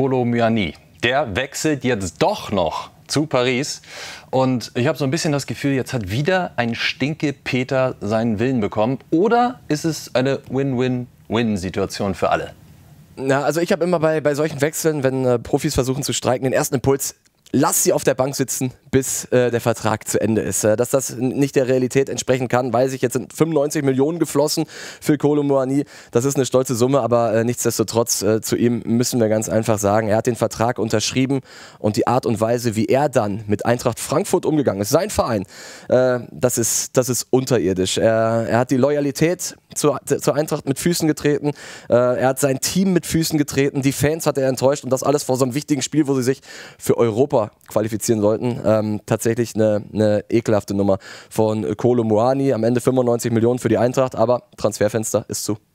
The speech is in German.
Kolomyani. Der wechselt jetzt doch noch zu Paris. Und ich habe so ein bisschen das Gefühl, jetzt hat wieder ein Stinke-Peter seinen Willen bekommen. Oder ist es eine Win-Win-Win-Situation für alle? Na, also ich habe immer bei, bei solchen Wechseln, wenn äh, Profis versuchen zu streiken, den ersten Impuls, lass sie auf der Bank sitzen, bis äh, der Vertrag zu Ende ist. Äh, dass das nicht der Realität entsprechen kann, weiß ich. Jetzt sind 95 Millionen geflossen für Kolo Moani. Das ist eine stolze Summe, aber äh, nichtsdestotrotz äh, zu ihm müssen wir ganz einfach sagen, er hat den Vertrag unterschrieben und die Art und Weise, wie er dann mit Eintracht Frankfurt umgegangen ist, sein Verein, äh, das, ist, das ist unterirdisch. Er, er hat die Loyalität zur, zur Eintracht mit Füßen getreten. Äh, er hat sein Team mit Füßen getreten. Die Fans hat er enttäuscht und das alles vor so einem wichtigen Spiel, wo sie sich für Europa qualifizieren sollten. Ähm, tatsächlich eine, eine, ekelhafte Nummer von Kolo Muani. Am Ende 95 Millionen für die Eintracht, aber Transferfenster ist zu.